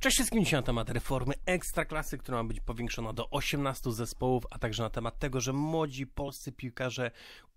Cześć wszystkim dzisiaj na temat reformy Ekstraklasy, która ma być powiększona do 18 zespołów, a także na temat tego, że młodzi polscy piłkarze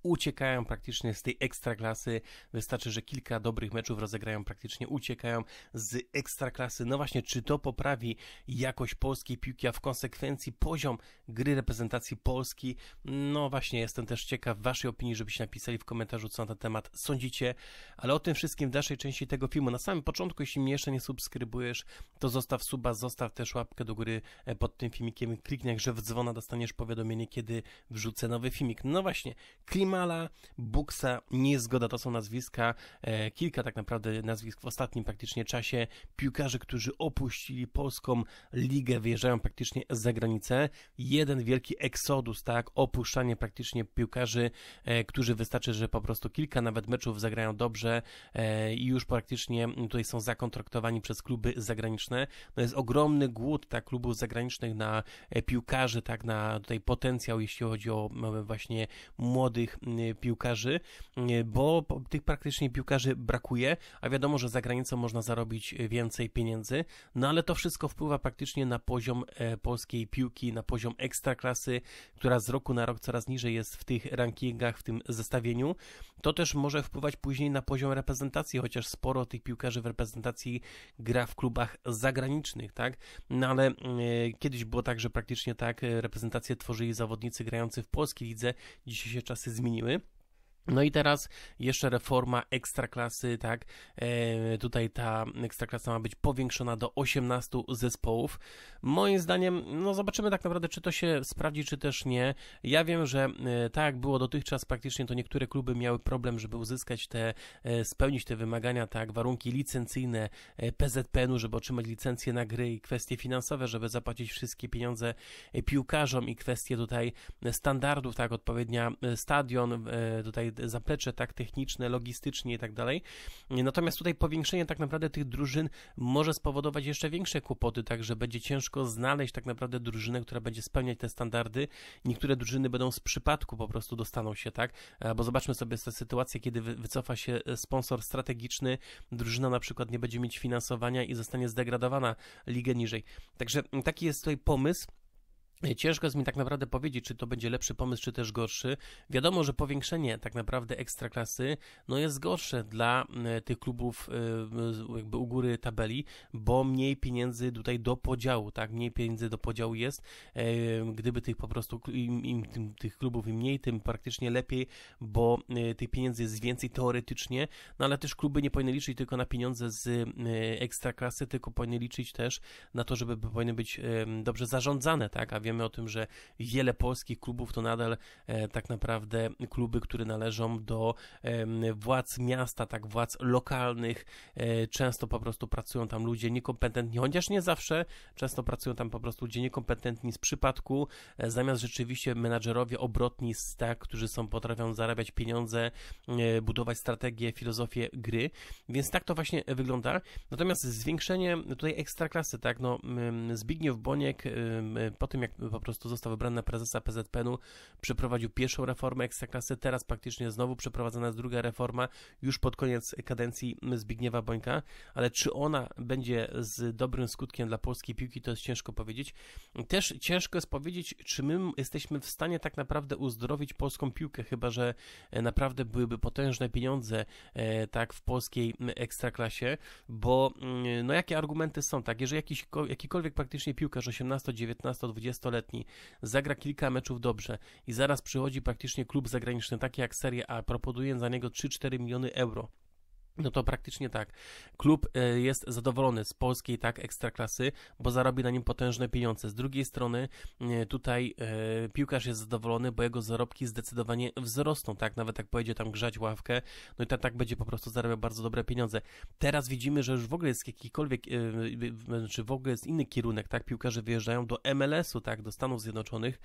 uciekają praktycznie z tej Ekstraklasy. Wystarczy, że kilka dobrych meczów rozegrają, praktycznie uciekają z Ekstraklasy. No właśnie, czy to poprawi jakość polskiej piłki, a w konsekwencji poziom gry reprezentacji Polski? No właśnie, jestem też ciekaw waszej opinii, żebyście napisali w komentarzu, co na ten temat sądzicie, ale o tym wszystkim w dalszej części tego filmu. Na samym początku, jeśli mnie jeszcze nie subskrybujesz, to Zostaw suba, zostaw też łapkę do góry e, pod tym filmikiem. Kliknij że w dzwona, dostaniesz powiadomienie, kiedy wrzucę nowy filmik. No właśnie, Klimala, Buksa, Niezgoda to są nazwiska, e, kilka tak naprawdę nazwisk w ostatnim praktycznie czasie piłkarzy, którzy opuścili polską ligę, wyjeżdżają praktycznie za granicę. Jeden wielki eksodus, tak, opuszczanie praktycznie piłkarzy, e, którzy wystarczy, że po prostu kilka nawet meczów zagrają dobrze e, i już praktycznie tutaj są zakontraktowani przez kluby zagraniczne. No jest ogromny głód tak klubów zagranicznych na e, piłkarzy, tak na tutaj potencjał, jeśli chodzi o właśnie młodych y, piłkarzy, y, bo tych praktycznie piłkarzy brakuje, a wiadomo, że za granicą można zarobić y, więcej pieniędzy, no ale to wszystko wpływa praktycznie na poziom e, polskiej piłki, na poziom ekstraklasy, która z roku na rok coraz niżej jest w tych rankingach, w tym zestawieniu. To też może wpływać później na poziom reprezentacji, chociaż sporo tych piłkarzy w reprezentacji gra w klubach zagranicznych zagranicznych, tak? No ale e, kiedyś było tak, że praktycznie tak e, reprezentacje tworzyli zawodnicy grający w polskiej lidze, dzisiaj się czasy zmieniły. No i teraz jeszcze reforma ekstraklasy, tak? E, tutaj ta ekstraklasa ma być powiększona do 18 zespołów. Moim zdaniem, no zobaczymy tak naprawdę, czy to się sprawdzi, czy też nie. Ja wiem, że e, tak jak było dotychczas, praktycznie to niektóre kluby miały problem, żeby uzyskać te, e, spełnić te wymagania, tak? Warunki licencyjne e, PZPN-u, żeby otrzymać licencję na gry i kwestie finansowe, żeby zapłacić wszystkie pieniądze e, piłkarzom i kwestie tutaj standardów, tak? Odpowiednia e, stadion, tutaj zaplecze tak techniczne, logistycznie i tak dalej. Natomiast tutaj powiększenie tak naprawdę tych drużyn może spowodować jeszcze większe kłopoty, także będzie ciężko znaleźć tak naprawdę drużynę, która będzie spełniać te standardy. Niektóre drużyny będą z przypadku po prostu dostaną się, tak? E, bo zobaczmy sobie tę sytuację, kiedy wycofa się e, sponsor strategiczny, drużyna na przykład nie będzie mieć finansowania i zostanie zdegradowana ligę niżej. Także taki jest tutaj pomysł. Ciężko jest mi tak naprawdę powiedzieć, czy to będzie lepszy pomysł, czy też gorszy. Wiadomo, że powiększenie tak naprawdę ekstraklasy no jest gorsze dla mm, tych klubów y, y, jakby u góry tabeli, bo mniej pieniędzy tutaj do podziału, tak? Mniej pieniędzy do podziału jest. E, gdyby tych po prostu im, im tym, tych klubów im mniej, tym praktycznie lepiej, bo y, tych pieniędzy jest więcej teoretycznie, no ale też kluby nie powinny liczyć tylko na pieniądze z ekstraklasy, tylko powinny liczyć też na to, żeby powinny być dobrze zarządzane, tak? A wiem, Wiemy o tym, że wiele polskich klubów to nadal e, tak naprawdę kluby, które należą do władz miasta, tak władz lokalnych. E, często po prostu pracują tam ludzie niekompetentni, chociaż nie zawsze. Często pracują tam po prostu ludzie niekompetentni z przypadku, e, zamiast rzeczywiście menadżerowie obrotni, tak, którzy są potrafią zarabiać pieniądze, budować strategię, filozofię gry. Więc tak to właśnie wygląda. Natomiast zwiększenie tutaj ekstraklasy, tak, no Zbigniew Boniek po tym jak po prostu został wybrany na prezesa PZPN-u, przeprowadził pierwszą reformę ekstraklasy, teraz praktycznie znowu przeprowadzana jest druga reforma, już pod koniec kadencji Zbigniewa Bońka, ale czy ona będzie z dobrym skutkiem dla polskiej piłki, to jest ciężko powiedzieć. Też ciężko jest powiedzieć, czy my jesteśmy w stanie tak naprawdę uzdrowić polską piłkę, chyba że e, naprawdę byłyby potężne pieniądze e, tak w polskiej ekstraklasie, bo mm, no jakie argumenty są, tak, jeżeli jakiś, jakikolwiek praktycznie piłkarz 18, 19, 20 zagra kilka meczów dobrze i zaraz przychodzi praktycznie klub zagraniczny, taki jak Serie A, proponuje za niego 3-4 miliony euro no to praktycznie tak. Klub e, jest zadowolony z polskiej tak ekstraklasy, bo zarobi na nim potężne pieniądze. Z drugiej strony e, tutaj e, piłkarz jest zadowolony, bo jego zarobki zdecydowanie wzrosną, tak? Nawet jak pojedzie tam grzać ławkę, no i tak, tak będzie po prostu zarabiał bardzo dobre pieniądze. Teraz widzimy, że już w ogóle jest jakikolwiek, czy znaczy w ogóle jest inny kierunek, tak? Piłkarze wyjeżdżają do MLS-u, tak? Do Stanów Zjednoczonych.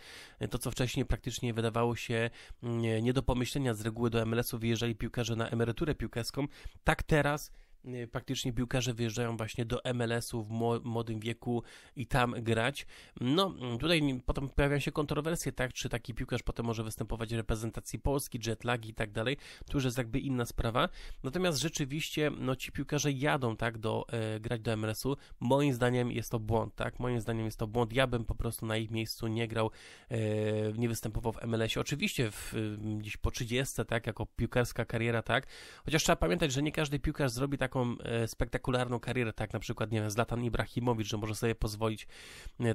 To, co wcześniej praktycznie wydawało się mm, nie do pomyślenia, z reguły do MLS-u wyjeżdżali piłkarze na emeryturę piłkarską, tak teraz praktycznie y, piłkarze wyjeżdżają właśnie do MLS-u w młodym wieku i tam grać. No, mm, tutaj potem pojawiają się kontrowersje, tak, czy taki piłkarz potem może występować w reprezentacji Polski, jetlagi i tak dalej, to już jest jakby inna sprawa. Natomiast rzeczywiście, no ci piłkarze jadą, tak, do, e, grać do MLS-u. Moim zdaniem jest to błąd, tak, moim zdaniem jest to błąd. Ja bym po prostu na ich miejscu nie grał, e, nie występował w MLS-ie. Oczywiście w, y, gdzieś po 30, tak, jako piłkarska kariera, tak, chociaż trzeba pamiętać, że nie każdy piłkarz zrobi taką taką e, spektakularną karierę, tak na przykład, nie wiem, Zlatan Ibrahimowicz, że może sobie pozwolić,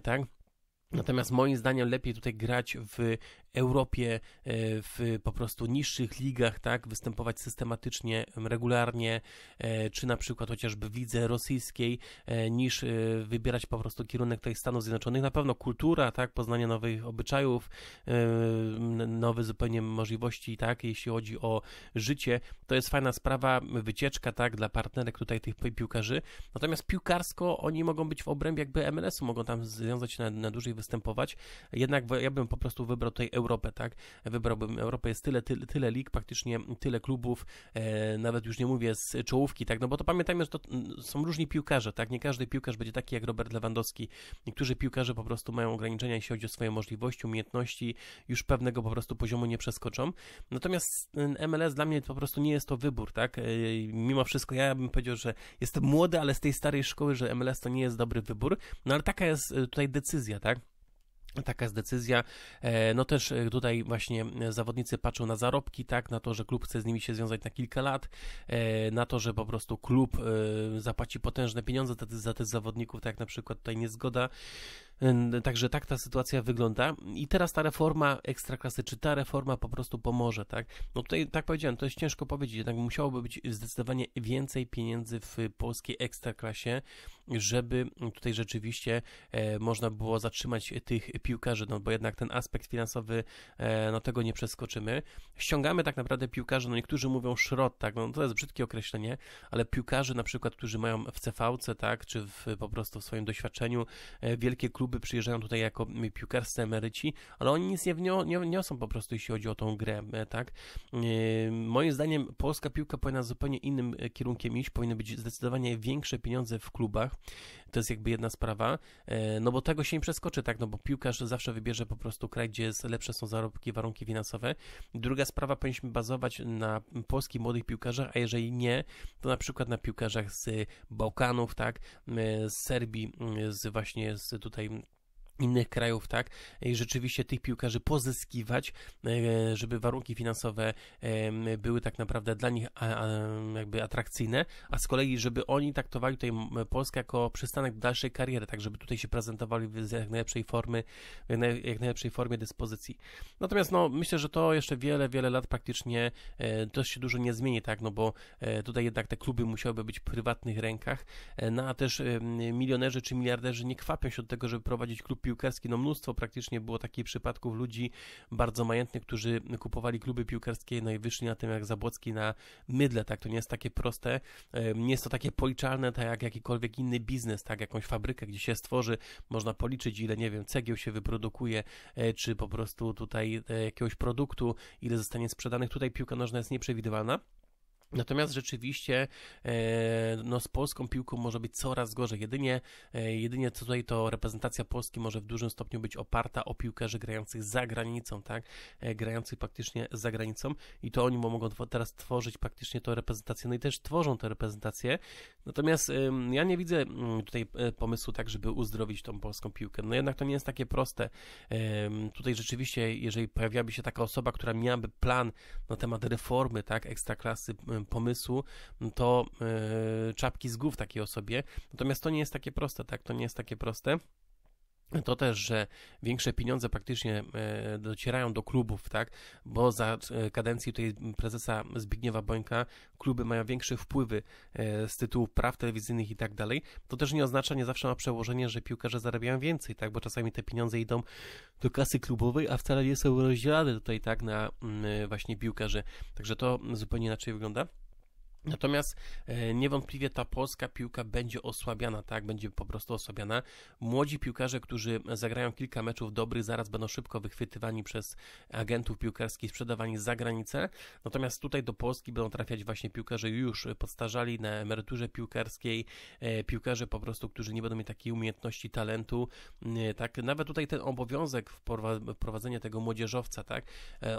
tak? Natomiast moim zdaniem lepiej tutaj grać w Europie, e, w po prostu niższych ligach, tak, występować systematycznie, regularnie, e, czy na przykład chociażby w lidze rosyjskiej, e, niż wybierać po prostu kierunek tutaj Stanów Zjednoczonych. Na pewno kultura, tak, poznanie nowych obyczajów, nowe zupełnie możliwości, tak, jeśli chodzi o życie, to jest fajna sprawa, wycieczka, tak, dla partnerek tutaj tych piłkarzy. Natomiast piłkarsko oni mogą być w obrębie jakby MLS-u, mogą tam związać na, na dłużej występować. Jednak ja bym po prostu wybrał tutaj Europę, tak? Wybrałbym Europę, jest tyle, tyle, tyle lig, praktycznie tyle klubów, e, nawet już nie mówię z czołówki, tak? No bo to pamiętajmy, że to są różni piłkarze, tak? Nie każdy piłkarz będzie taki jak Robert Lewandowski. Niektórzy piłkarze po prostu mają ograniczenia, jeśli chodzi o swoje możliwości, umiejętności, już pewnego po prostu poziomu nie przeskoczą. Natomiast MLS dla mnie po prostu nie jest to wybór, tak? E, mimo wszystko ja bym powiedział, że jestem młody, ale z tej starej szkoły, że MLS to nie jest dobry wybór, no ale taka jest e, tutaj decyzja, tak? Taka jest decyzja. E, no też e, tutaj właśnie e, zawodnicy patrzą na zarobki, tak, na to, że klub chce z nimi się związać na kilka lat, na to, że po prostu klub zapłaci potężne pieniądze za tych zawodników, tak jak na przykład tutaj niezgoda Także tak ta sytuacja wygląda i teraz ta reforma ekstraklasy, czy ta reforma po prostu pomoże, tak? No tutaj, tak powiedziałem, to jest ciężko powiedzieć, jednak musiałoby być zdecydowanie więcej pieniędzy w polskiej ekstraklasie, żeby tutaj rzeczywiście e, można było zatrzymać tych piłkarzy, no bo jednak ten aspekt finansowy, e, no tego nie przeskoczymy. Ściągamy tak naprawdę piłkarzy, no niektórzy mówią szrot, tak, no to jest brzydkie określenie, ale piłkarzy na przykład, którzy mają w CV-ce, tak, czy w, po prostu w swoim doświadczeniu e, wielkie kluby, kluby przyjeżdżają tutaj jako mm, piłkarscy emeryci, ale oni nic nie, wnio, nie wniosą po prostu, jeśli chodzi o tą grę, e, tak? E, moim zdaniem polska piłka powinna zupełnie innym e, kierunkiem iść, powinny być zdecydowanie większe pieniądze w klubach, to jest jakby jedna sprawa, no bo tego się nie przeskoczy, tak? No bo piłkarz zawsze wybierze po prostu kraj, gdzie lepsze są zarobki, warunki finansowe. Druga sprawa, powinniśmy bazować na polskich młodych piłkarzach, a jeżeli nie, to na przykład na piłkarzach z Bałkanów, tak? Z Serbii, mm, z właśnie z tutaj innych krajów, tak, i rzeczywiście tych piłkarzy pozyskiwać, e, żeby warunki finansowe były tak naprawdę dla nich jakby atrakcyjne, a z kolei, żeby oni traktowali tutaj Polskę jako przystanek dalszej kariery, tak, żeby tutaj się prezentowali w jak najlepszej formy, jak najlepszej formie dyspozycji. Natomiast, no, myślę, że to jeszcze wiele, wiele lat praktycznie dość e, się dużo nie zmieni, tak, no bo e, tutaj jednak te kluby musiałyby być w prywatnych rękach, no a też milionerzy czy miliarderzy nie kwapią się do tego, żeby prowadzić klub piłkarski, no mnóstwo praktycznie było takich przypadków ludzi bardzo majętnych, którzy kupowali kluby piłkarskie, najwyższy i wyszli na tym jak Zabłocki na mydle, tak, to nie jest takie proste, nie jest to takie policzalne, tak jak jakikolwiek inny biznes, tak, jakąś fabrykę, gdzie się stworzy, można policzyć ile, nie wiem, cegieł się wyprodukuje, e, czy po prostu tutaj e, jakiegoś produktu, ile zostanie sprzedanych, tutaj piłka nożna jest nieprzewidywalna. Natomiast rzeczywiście e, no, z polską piłką może być coraz gorzej. Jedynie, e, jedynie co tutaj to reprezentacja Polski może w dużym stopniu być oparta o piłkarzy grających za granicą, tak? E, grających praktycznie za granicą i to oni mogą teraz tworzyć praktycznie tę reprezentację, no i też tworzą tę reprezentację. Natomiast ja nie widzę mm, tutaj pomysłu tak, żeby uzdrowić tą polską piłkę. No jednak to nie jest takie proste. Tutaj rzeczywiście, jeżeli pojawiłaby się taka osoba, która miałaby plan na temat reformy, tak, ekstraklasy pomysłu, to e, czapki z głów takiej osobie. Natomiast to nie jest takie proste, tak? To nie jest takie proste to też, że większe pieniądze praktycznie e, docierają do klubów, tak? Bo za e, kadencji tutaj prezesa Zbigniewa Bońka kluby mają większe wpływy e, z tytułu praw telewizyjnych i tak dalej. To też nie oznacza, nie zawsze ma przełożenie, że piłkarze zarabiają więcej, tak? Bo czasami te pieniądze idą do kasy klubowej, a wcale nie są rozdzielane tutaj, tak? Na mm, właśnie piłkarzy. Także to zupełnie inaczej wygląda. Natomiast e, niewątpliwie ta polska piłka będzie osłabiana, tak, będzie po prostu osłabiana. Młodzi piłkarze, którzy zagrają kilka meczów dobrych, zaraz będą szybko wychwytywani przez agentów piłkarskich, sprzedawani za granicę. Natomiast tutaj do Polski będą trafiać właśnie piłkarze już podstarzali na emeryturze piłkarskiej, e, piłkarze po prostu, którzy nie będą mieli takiej umiejętności, talentu. E, tak, nawet tutaj ten obowiązek wprowadzenia tego młodzieżowca, tak,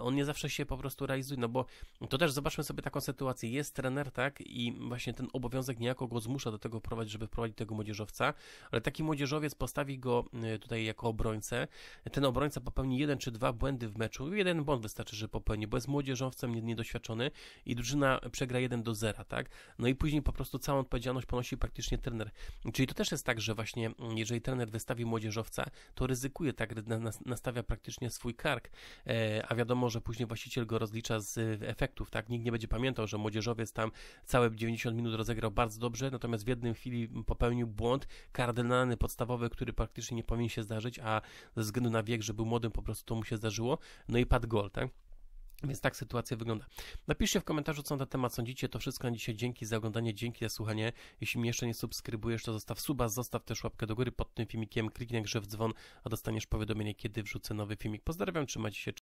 on nie zawsze się po prostu realizuje, no bo to też zobaczmy sobie taką sytuację. Jest trener, tak? I właśnie ten obowiązek niejako go zmusza do tego prowadzić, żeby prowadzić tego młodzieżowca, ale taki młodzieżowiec postawi go e, tutaj jako obrońcę. Ten obrońca popełni jeden czy dwa błędy w meczu. Jeden błąd wystarczy, że popełni, bo jest młodzieżowcem niedoświadczony i drużyna przegra 1 do 0, tak? No i później po prostu całą odpowiedzialność ponosi praktycznie trener. Czyli to też jest tak, że właśnie mm, jeżeli trener wystawi młodzieżowca, to ryzykuje, tak? Nastawia praktycznie swój kark, e, a wiadomo, że później właściciel go rozlicza z e, efektów, tak? Nikt nie będzie pamiętał, że młodzieżowiec tam całe 90 minut rozegrał bardzo dobrze, natomiast w jednym chwili popełnił błąd kardynalny, podstawowy, który praktycznie nie powinien się zdarzyć, a ze względu na wiek, że był młodym, po prostu to mu się zdarzyło, no i padł gol, tak? Więc tak sytuacja wygląda. Napiszcie w komentarzu, co na temat sądzicie. To wszystko na dzisiaj. Dzięki za oglądanie, dzięki za słuchanie. Jeśli mnie jeszcze nie subskrybujesz, to zostaw suba, zostaw też łapkę do góry pod tym filmikiem, kliknij grze w dzwon, a dostaniesz powiadomienie, kiedy wrzucę nowy filmik. Pozdrawiam, trzymajcie się.